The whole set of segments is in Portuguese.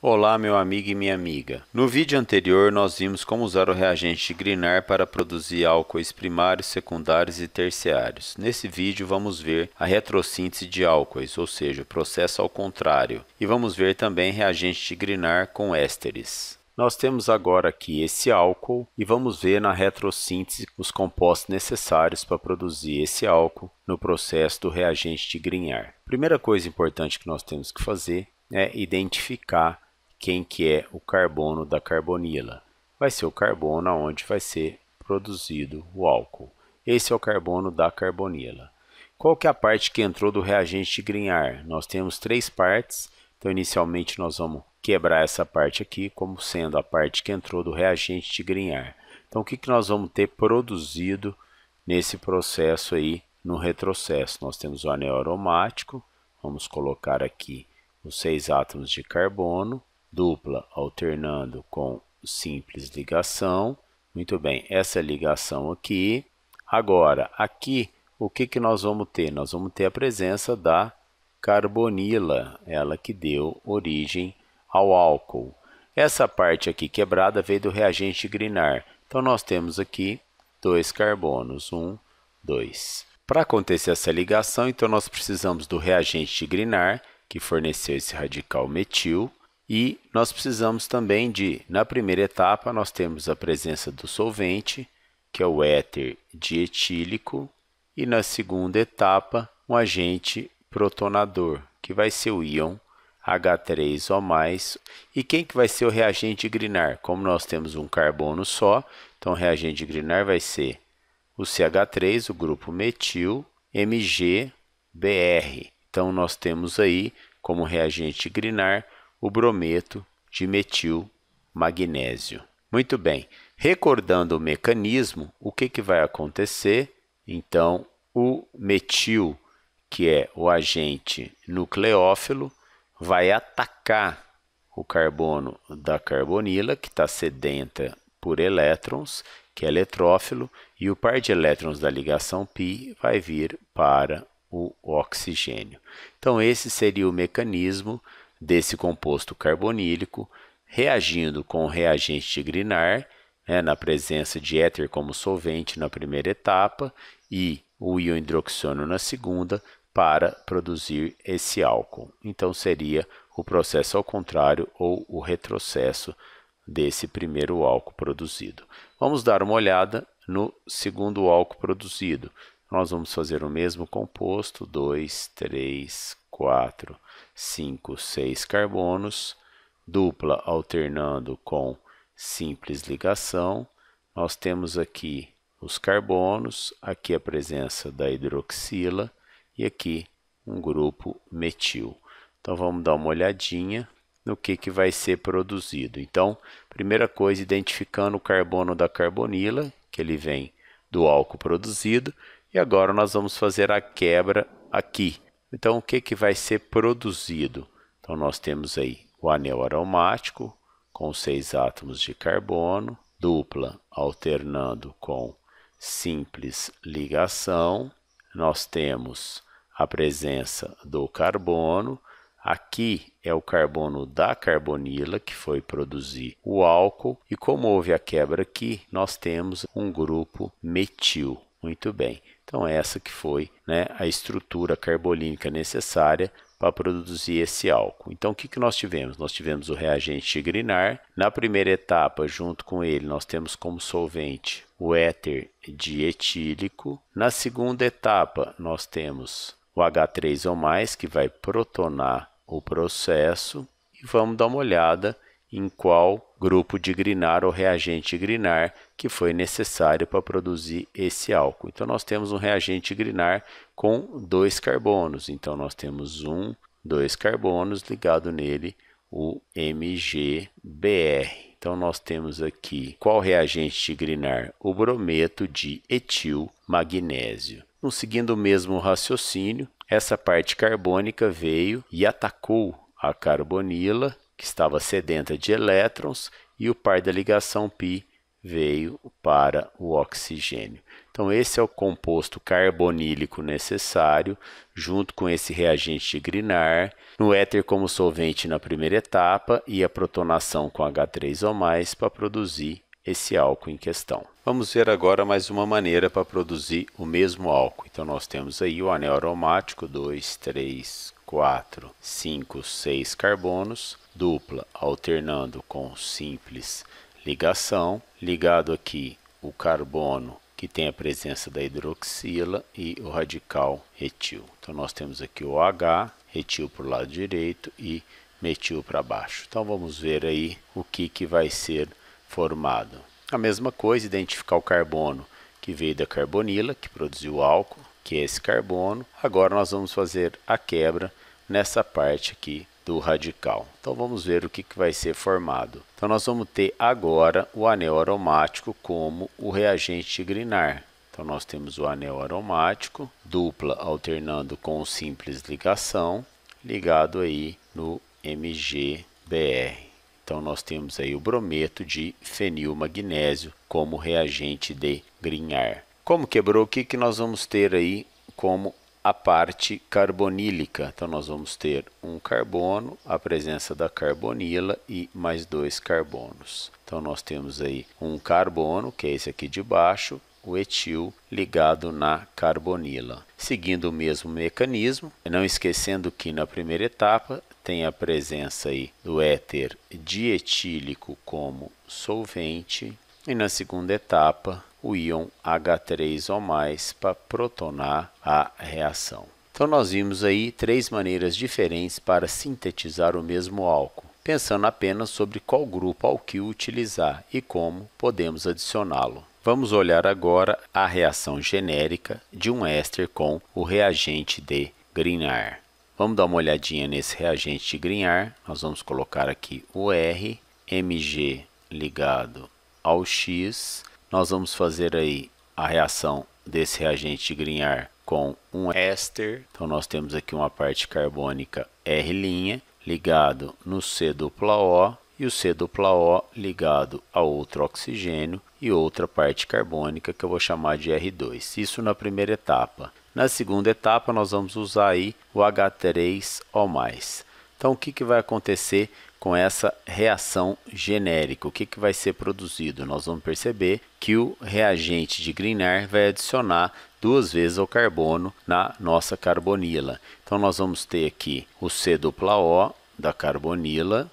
Olá, meu amigo e minha amiga. No vídeo anterior, nós vimos como usar o reagente de Grignard para produzir álcoois primários, secundários e terciários. Nesse vídeo, vamos ver a retrossíntese de álcoois, ou seja, o processo ao contrário. E vamos ver também reagente Grignard com ésteres. Nós temos agora aqui esse álcool e vamos ver na retrossíntese os compostos necessários para produzir esse álcool no processo do reagente de Grignard. Primeira coisa importante que nós temos que fazer é identificar quem que é o carbono da carbonila? Vai ser o carbono onde vai ser produzido o álcool. Esse é o carbono da carbonila. Qual que é a parte que entrou do reagente de Grignard? Nós temos três partes, então inicialmente nós vamos quebrar essa parte aqui como sendo a parte que entrou do reagente de Grignard. Então o que, que nós vamos ter produzido nesse processo aí no retrocesso? Nós temos o anel aromático, vamos colocar aqui os seis átomos de carbono, dupla alternando com simples ligação. Muito bem, essa ligação aqui. Agora, aqui, o que, que nós vamos ter? Nós vamos ter a presença da carbonila, ela que deu origem ao álcool. Essa parte aqui quebrada veio do reagente Grignard. Então, nós temos aqui dois carbonos, um, dois. Para acontecer essa ligação, então, nós precisamos do reagente Grignard que forneceu esse radical metil, e nós precisamos também de, na primeira etapa, nós temos a presença do solvente, que é o éter dietílico, e na segunda etapa, um agente protonador, que vai ser o íon H3O+. E quem que vai ser o reagente Grignard? Como nós temos um carbono só, então o reagente Grignard vai ser o CH3, o grupo metil, MgBr. Então nós temos aí como reagente Grignard o brometo de metil magnésio. Muito bem, recordando o mecanismo, o que, que vai acontecer? Então, o metil, que é o agente nucleófilo, vai atacar o carbono da carbonila, que está sedenta por elétrons, que é eletrófilo, e o par de elétrons da ligação π vai vir para o oxigênio. Então, esse seria o mecanismo desse composto carbonílico, reagindo com o reagente de Grignard, né, na presença de éter como solvente na primeira etapa e o íon hidroxônio na segunda, para produzir esse álcool. Então, seria o processo ao contrário ou o retrocesso desse primeiro álcool produzido. Vamos dar uma olhada no segundo álcool produzido. Nós vamos fazer o mesmo composto, 2, 3, 4, 5, 6 carbonos, dupla alternando com simples ligação. Nós temos aqui os carbonos, aqui a presença da hidroxila e aqui um grupo metil. Então vamos dar uma olhadinha no que, que vai ser produzido. Então, primeira coisa, identificando o carbono da carbonila, que ele vem do álcool produzido, e agora nós vamos fazer a quebra aqui. Então, o que, que vai ser produzido? Então, nós temos aí o anel aromático com seis átomos de carbono, dupla alternando com simples ligação. Nós temos a presença do carbono. Aqui é o carbono da carbonila que foi produzir o álcool. E como houve a quebra aqui, nós temos um grupo metil. Muito bem. Então essa que foi né, a estrutura carbolínica necessária para produzir esse álcool. Então, o que, que nós tivemos? Nós tivemos o reagente tigrinar. Na primeira etapa, junto com ele, nós temos como solvente o éter dietílico. Na segunda etapa, nós temos o H3 o que vai protonar o processo. E vamos dar uma olhada em qual grupo de grinar ou reagente grinar que foi necessário para produzir esse álcool. Então, nós temos um reagente grinar com dois carbonos. Então, nós temos um, dois carbonos ligado nele o MgBr. Então, nós temos aqui qual reagente de grinar? O brometo de etil magnésio. Então, seguindo o mesmo raciocínio, essa parte carbônica veio e atacou a carbonila que estava sedenta de elétrons, e o par da ligação π veio para o oxigênio. Então, esse é o composto carbonílico necessário, junto com esse reagente de Grignard, no éter como solvente na primeira etapa e a protonação com H3 o para produzir esse álcool em questão. Vamos ver agora mais uma maneira para produzir o mesmo álcool. Então, nós temos aí o anel aromático 2, 3, 4, 5, 6 carbonos, dupla alternando com simples ligação, ligado aqui o carbono que tem a presença da hidroxila e o radical retil. Então nós temos aqui o H, retil para o lado direito e metil para baixo. Então vamos ver aí o que, que vai ser formado. A mesma coisa, identificar o carbono que veio da carbonila, que produziu o álcool, que é esse carbono. Agora nós vamos fazer a quebra nessa parte aqui do radical. Então vamos ver o que, vai ser formado. Então nós vamos ter agora o anel aromático como o reagente de Grignard. Então nós temos o anel aromático, dupla alternando com simples ligação, ligado aí no MgBr. Então nós temos aí o brometo de fenilmagnésio como reagente de Grignard. Como quebrou, o que, que nós vamos ter aí como a parte carbonílica. Então, nós vamos ter um carbono, a presença da carbonila e mais dois carbonos. Então, nós temos aí um carbono, que é esse aqui de baixo, o etil ligado na carbonila. Seguindo o mesmo mecanismo, não esquecendo que na primeira etapa tem a presença aí do éter dietílico como solvente e na segunda etapa o íon H3O+, para protonar a reação. Então nós vimos aí três maneiras diferentes para sintetizar o mesmo álcool, pensando apenas sobre qual grupo alquil utilizar e como podemos adicioná-lo. Vamos olhar agora a reação genérica de um éster com o reagente de Grignard. Vamos dar uma olhadinha nesse reagente de Grignard. Nós vamos colocar aqui o R, Mg ligado ao X, nós vamos fazer aí a reação desse reagente de Grignard com um éster. Então nós temos aqui uma parte carbônica R' ligado no C dupla O e o C dupla O ligado a outro oxigênio e outra parte carbônica que eu vou chamar de R2. Isso na primeira etapa. Na segunda etapa nós vamos usar aí o H3O+. Então, o que, que vai acontecer com essa reação genérica? O que, que vai ser produzido? Nós vamos perceber que o reagente de Grignard vai adicionar duas vezes o carbono na nossa carbonila. Então, nós vamos ter aqui o C O da carbonila,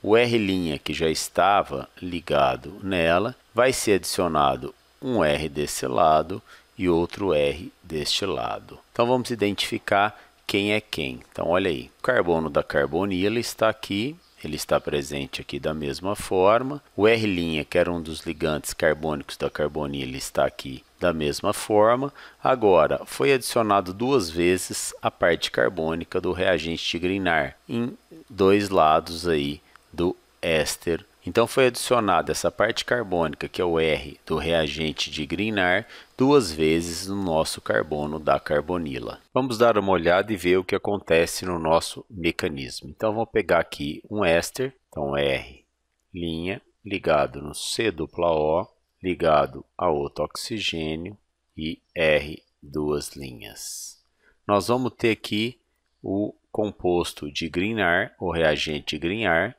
o R' que já estava ligado nela, vai ser adicionado um R desse lado e outro R deste lado. Então, vamos identificar quem é quem. Então, olha aí, o carbono da carbonila está aqui, ele está presente aqui da mesma forma. O R', que era um dos ligantes carbônicos da carbonila, está aqui da mesma forma. Agora, foi adicionado duas vezes a parte carbônica do reagente de Grignard em dois lados aí do éster então foi adicionada essa parte carbônica, que é o R do reagente de Grignard, duas vezes no nosso carbono da carbonila. Vamos dar uma olhada e ver o que acontece no nosso mecanismo. Então vou pegar aqui um éster, então R linha ligado no C dupla O, ligado a outro oxigênio e R duas linhas. Nós vamos ter aqui o composto de Grignard, o reagente de Grignard,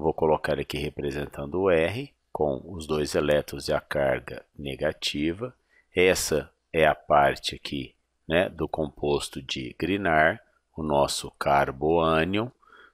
Vou colocar aqui representando o R, com os dois elétrons e a carga negativa. Essa é a parte aqui né, do composto de Grinar, o nosso carboânion.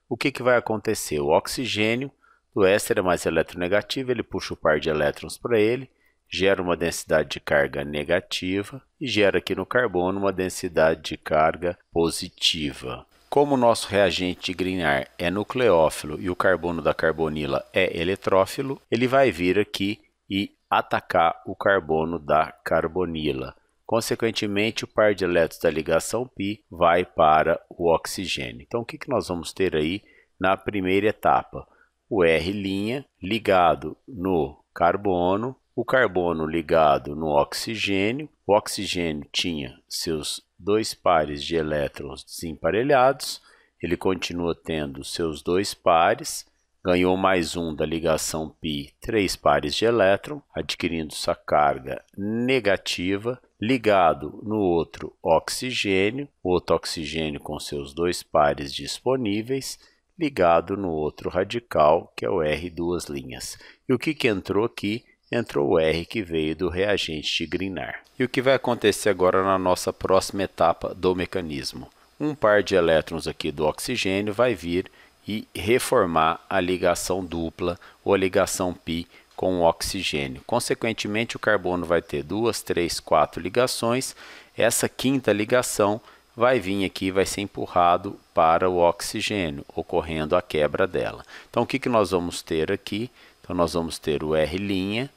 O que, que vai acontecer? O oxigênio do éster é mais eletronegativo, ele puxa o par de elétrons para ele, gera uma densidade de carga negativa e gera aqui no carbono uma densidade de carga positiva. Como o nosso reagente de Grignard é nucleófilo e o carbono da carbonila é eletrófilo, ele vai vir aqui e atacar o carbono da carbonila. Consequentemente, o par de elétrons da ligação π vai para o oxigênio. Então, o que, que nós vamos ter aí na primeira etapa? O R' ligado no carbono, o carbono ligado no oxigênio. O oxigênio tinha seus dois pares de elétrons desemparelhados, ele continua tendo seus dois pares, ganhou mais um da ligação π, três pares de elétron, adquirindo sua carga negativa, ligado no outro oxigênio, outro oxigênio com seus dois pares disponíveis, ligado no outro radical, que é o R duas linhas. E o que, que entrou aqui entrou o R que veio do reagente de Grignard. E o que vai acontecer agora na nossa próxima etapa do mecanismo? Um par de elétrons aqui do oxigênio vai vir e reformar a ligação dupla ou a ligação pi com o oxigênio. Consequentemente, o carbono vai ter duas, três, quatro ligações. Essa quinta ligação vai vir aqui, vai ser empurrado para o oxigênio, ocorrendo a quebra dela. Então, o que, que nós vamos ter aqui? Então, nós vamos ter o R',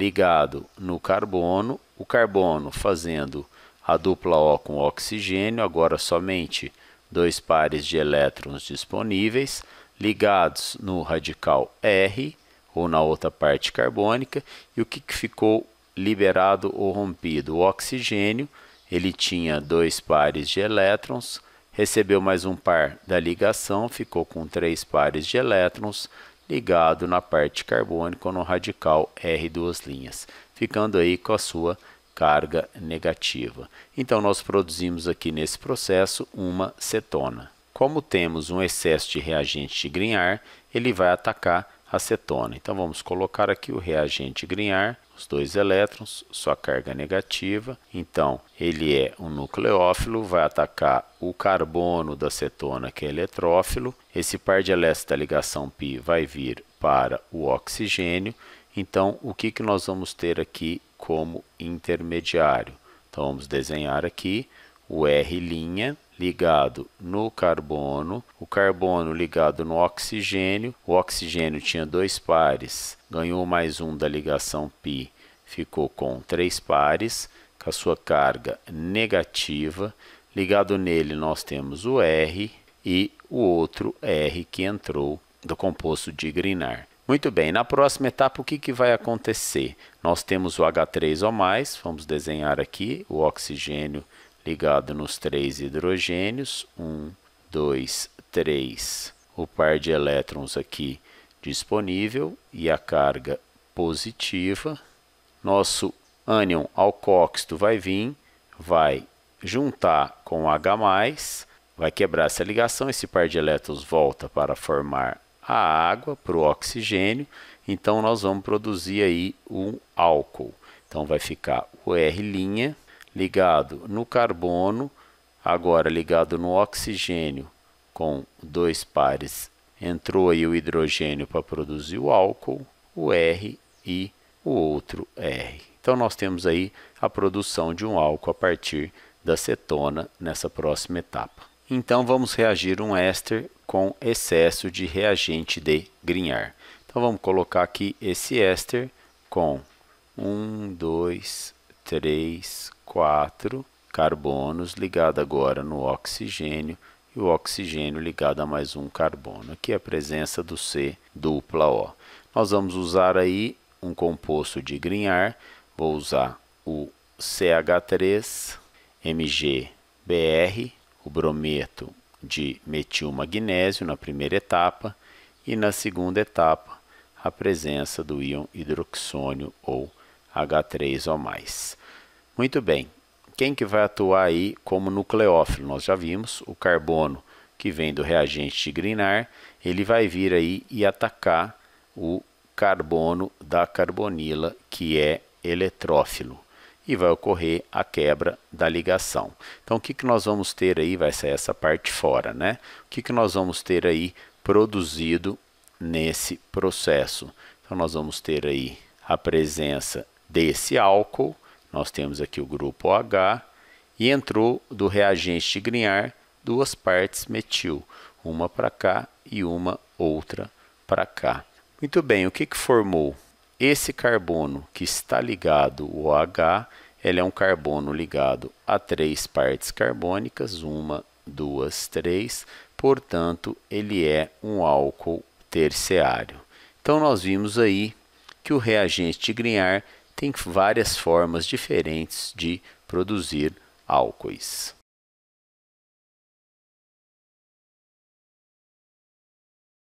ligado no carbono, o carbono fazendo a dupla O com oxigênio, agora somente dois pares de elétrons disponíveis, ligados no radical R, ou na outra parte carbônica, e o que, que ficou liberado ou rompido? O oxigênio, ele tinha dois pares de elétrons, recebeu mais um par da ligação, ficou com três pares de elétrons, ligado na parte carbônica no radical R duas linhas, ficando aí com a sua carga negativa. Então, nós produzimos aqui nesse processo uma cetona. Como temos um excesso de reagente de Grignard, ele vai atacar acetona. Então vamos colocar aqui o reagente Grignard, os dois elétrons, sua carga negativa. Então ele é um nucleófilo, vai atacar o carbono da acetona, que é eletrófilo. Esse par de elétrons da ligação pi vai vir para o oxigênio. Então o que, que nós vamos ter aqui como intermediário? Então vamos desenhar aqui o R' ligado no carbono, o carbono ligado no oxigênio, o oxigênio tinha dois pares, ganhou mais um da ligação pi, ficou com três pares, com a sua carga negativa. Ligado nele nós temos o R e o outro R que entrou do composto de Grinar. Muito bem, na próxima etapa o que, que vai acontecer? Nós temos o H3O+, vamos desenhar aqui o oxigênio ligado nos três hidrogênios, um, dois, três, o par de elétrons aqui disponível e a carga positiva. Nosso ânion alcóxido vai vir, vai juntar com H+, vai quebrar essa ligação, esse par de elétrons volta para formar a água, para o oxigênio, então nós vamos produzir aí um álcool. Então vai ficar o R' ligado no carbono, agora ligado no oxigênio com dois pares. Entrou aí o hidrogênio para produzir o álcool, o R e o outro R. Então nós temos aí a produção de um álcool a partir da cetona nessa próxima etapa. Então vamos reagir um éster com excesso de reagente de Grignard. Então vamos colocar aqui esse éster com 1, 2, 3, quatro carbonos ligado agora no oxigênio e o oxigênio ligado a mais um carbono. Aqui é a presença do C dupla O. Nós vamos usar aí um composto de Grignard, vou usar o CH3-MgBr, o brometo de metilmagnésio na primeira etapa e na segunda etapa a presença do íon hidroxônio ou H3O+. Muito bem. Quem que vai atuar aí como nucleófilo? Nós já vimos o carbono que vem do reagente de Grignard ele vai vir aí e atacar o carbono da carbonila, que é eletrófilo, e vai ocorrer a quebra da ligação. Então, o que, que nós vamos ter aí? Vai ser essa parte fora, né? O que, que nós vamos ter aí produzido nesse processo? Então, nós vamos ter aí a presença desse álcool nós temos aqui o grupo OH e entrou do reagente de Grignard duas partes metil, uma para cá e uma outra para cá. Muito bem, o que, que formou? Esse carbono que está ligado ao OH, ele é um carbono ligado a três partes carbônicas, uma, duas, três, portanto, ele é um álcool terciário. Então, nós vimos aí que o reagente de Grignard tem várias formas diferentes de produzir álcoois.